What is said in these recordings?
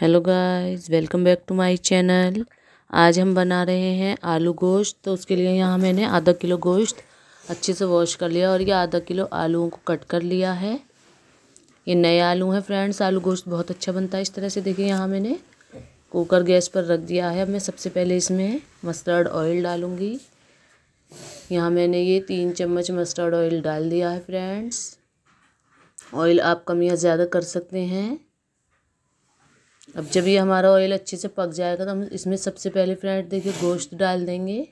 hello guys welcome back to my channel आज हम बना रहे हैं आलू गोश्त तो उसके लिए यहाँ मैंने आधा किलो गोश्त अच्छे से वॉश कर लिया और ये आधा किलो आलूओं को कट कर लिया है ये नए आलू हैं फ्रेंड्स आलू गोश्त बहुत अच्छा बनता है इस तरह से देखिए यहाँ मैंने कुकर गैस पर रख दिया है अब मैं सबसे पहले इसमें मस्टर्ड ऑयल डालूँगी यहाँ मैंने ये तीन चम्मच मस्टर्ड ऑयल डाल दिया है फ्रेंड्स ऑयल आप कम या ज़्यादा कर सकते हैं अब जब ये हमारा ऑयल अच्छे से पक जाएगा तो हम इसमें सबसे पहले फ्रेंड देखिए गोश्त डाल देंगे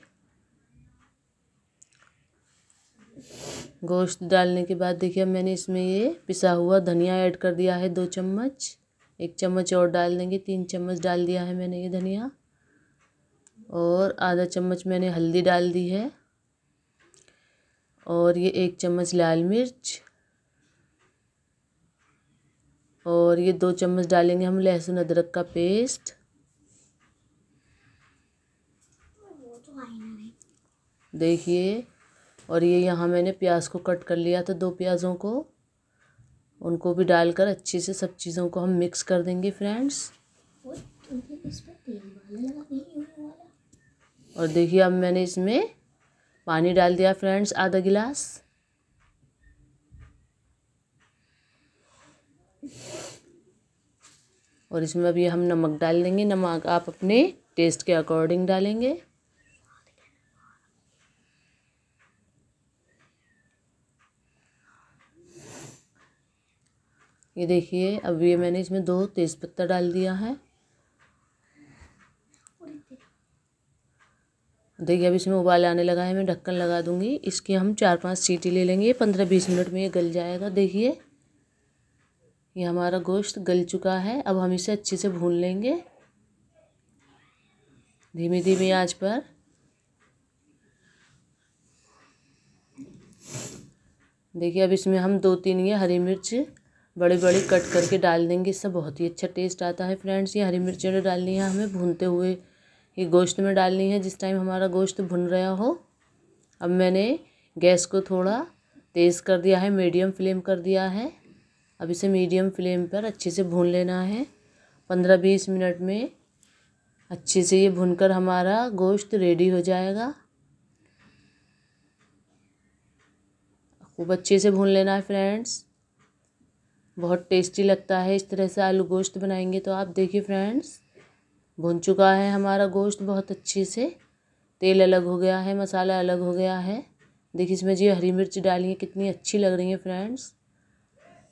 गोश्त डालने के बाद देखिए मैंने इसमें ये पिसा हुआ धनिया ऐड कर दिया है दो चम्मच एक चम्मच और डाल देंगे तीन चम्मच डाल दिया है मैंने ये धनिया और आधा चम्मच मैंने हल्दी डाल दी है और ये एक चम्मच लाल मिर्च और ये दो चम्मच डालेंगे हम लहसुन अदरक का पेस्ट देखिए और ये यहाँ मैंने प्याज को कट कर लिया था दो प्याज़ों को उनको भी डालकर अच्छे से सब चीज़ों को हम मिक्स कर देंगे फ्रेंड्स और देखिए अब मैंने इसमें पानी डाल दिया फ्रेंड्स आधा गिलास और इसमें अभी हम नमक डाल देंगे नमक आप अपने टेस्ट के अकॉर्डिंग डालेंगे ये देखिए अब ये मैंने इसमें दो तेज पत्ता डाल दिया है देखिए अब इसमें उबाल आने लगा है मैं ढक्कन लगा दूंगी इसकी हम चार पांच सीटी ले लेंगे पंद्रह बीस मिनट में ये गल जाएगा देखिए ये हमारा गोश्त गल चुका है अब हम इसे अच्छे से भून लेंगे धीमी धीमी आंच पर देखिए अब इसमें हम दो तीन ये हरी मिर्च बड़े बड़े कट करके डाल देंगे इससे बहुत ही अच्छा टेस्ट आता है फ्रेंड्स ये हरी मिर्च जो डालनी है हमें भूनते हुए ये गोश्त में डालनी है जिस टाइम हमारा गोश्त भुन रहा हो अब मैंने गैस को थोड़ा तेज़ कर दिया है मीडियम फ्लेम कर दिया है अब इसे मीडियम फ्लेम पर अच्छे से भून लेना है पंद्रह बीस मिनट में अच्छे से ये भूनकर हमारा गोश्त रेडी हो जाएगा खूब अच्छे से भून लेना है फ्रेंड्स बहुत टेस्टी लगता है इस तरह से आलू गोश्त बनाएंगे तो आप देखिए फ्रेंड्स भुन चुका है हमारा गोश्त बहुत अच्छे से तेल अलग हो गया है मसाला अलग हो गया है देखिए इसमें जी हरी मिर्च डालिए कितनी अच्छी लग रही है फ्रेंड्स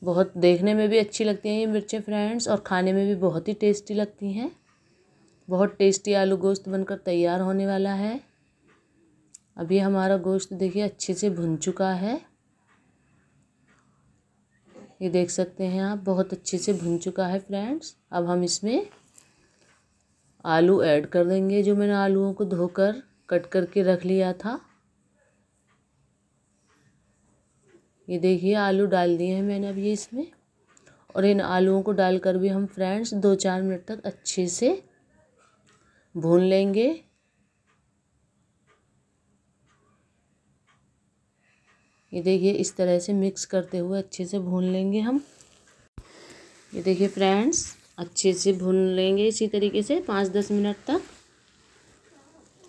बहुत देखने में भी अच्छी लगती हैं ये मिर्चें फ्रेंड्स और खाने में भी बहुत ही टेस्टी लगती हैं बहुत टेस्टी आलू गोश्त बनकर तैयार होने वाला है अभी हमारा गोश्त देखिए अच्छे से भुन चुका है ये देख सकते हैं आप बहुत अच्छे से भुन चुका है फ्रेंड्स अब हम इसमें आलू ऐड कर देंगे जो मैंने आलूओं को धोकर कट करके रख लिया था ये देखिए आलू डाल दिए हैं मैंने अब ये इसमें और इन आलूओं को डालकर भी हम फ्रेंड्स दो चार मिनट तक अच्छे से भून लेंगे ये देखिए इस तरह से मिक्स करते हुए अच्छे से भून लेंगे हम ये देखिए फ्रेंड्स अच्छे से भून लेंगे इसी तरीके से पाँच दस मिनट तक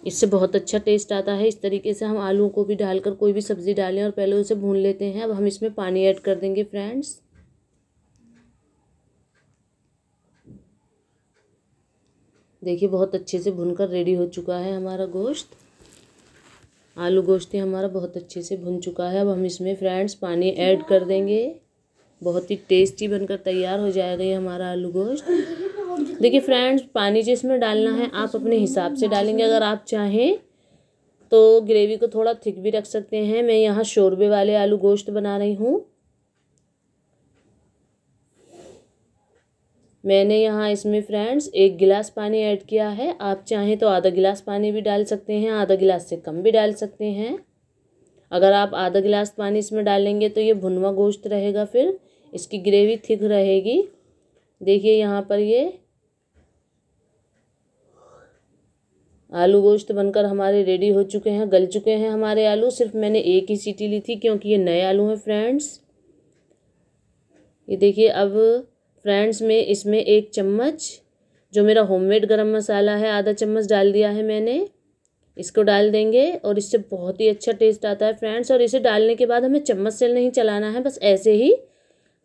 इससे बहुत अच्छा टेस्ट आता है इस तरीके से हम आलू को भी डालकर कोई भी सब्ज़ी डालें और पहले उसे भून लेते हैं अब हम इसमें पानी ऐड कर देंगे फ्रेंड्स देखिए बहुत अच्छे से भुनकर रेडी हो चुका है हमारा गोश्त आलू गोश्त हमारा बहुत अच्छे से भुन चुका है अब हम इसमें फ्रेंड्स पानी ऐड कर देंगे बहुत ही टेस्टी बनकर तैयार हो जाएगा ये हमारा आलू गोश्त देखिए फ्रेंड्स पानी जिसमें डालना है आप अपने हिसाब से डालेंगे अगर आप चाहें तो ग्रेवी को थोड़ा थिक भी रख सकते हैं मैं यहाँ शोरबे वाले आलू गोश्त बना रही हूँ मैंने यहाँ इसमें फ्रेंड्स एक गिलास पानी ऐड किया है आप चाहें तो आधा गिलास पानी भी डाल सकते हैं आधा गिलास से कम भी डाल सकते हैं अगर आप आधा गिलास पानी इसमें डालेंगे तो ये भुनवा गोश्त रहेगा फिर इसकी ग्रेवी थिक रहेगी देखिए यहाँ पर ये आलू गोश्त बनकर हमारे रेडी हो चुके हैं गल चुके हैं हमारे आलू सिर्फ मैंने एक ही सीटी ली थी क्योंकि ये नए आलू हैं फ्रेंड्स ये देखिए अब फ्रेंड्स में इसमें एक चम्मच जो मेरा होममेड गरम मसाला है आधा चम्मच डाल दिया है मैंने इसको डाल देंगे और इससे बहुत ही अच्छा टेस्ट आता है फ्रेंड्स और इसे डालने के बाद हमें चम्मच से नहीं चलाना है बस ऐसे ही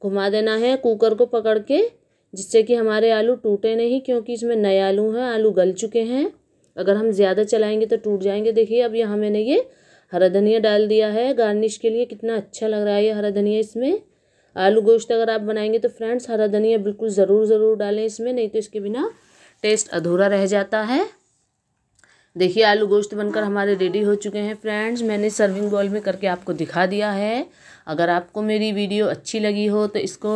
घुमा देना है कुकर को पकड़ के जिससे कि हमारे आलू टूटे नहीं क्योंकि इसमें नए आलू हैं आलू गल चुके हैं अगर हम ज़्यादा चलाएंगे तो टूट जाएंगे देखिए अब यहाँ मैंने ये हरा धनिया डाल दिया है गार्निश के लिए कितना अच्छा लग रहा है ये हरा धनिया इसमें आलू गोश्त अगर आप बनाएंगे तो फ्रेंड्स हरा धनिया बिल्कुल ज़रूर ज़रूर डालें इसमें नहीं तो इसके बिना टेस्ट अधूरा रह जाता है देखिए आलू गोश्त बनकर हमारे रेडी हो चुके हैं फ्रेंड्स मैंने सर्विंग बॉल में करके आपको दिखा दिया है अगर आपको मेरी वीडियो अच्छी लगी हो तो इसको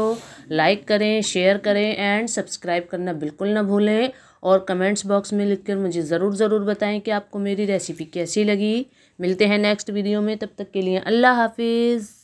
लाइक करें शेयर करें एंड सब्सक्राइब करना बिल्कुल ना भूलें और कमेंट्स बॉक्स में लिखकर मुझे ज़रूर ज़रूर बताएं कि आपको मेरी रेसिपी कैसी लगी मिलते हैं नेक्स्ट वीडियो में तब तक के लिए अल्लाह हाफिज़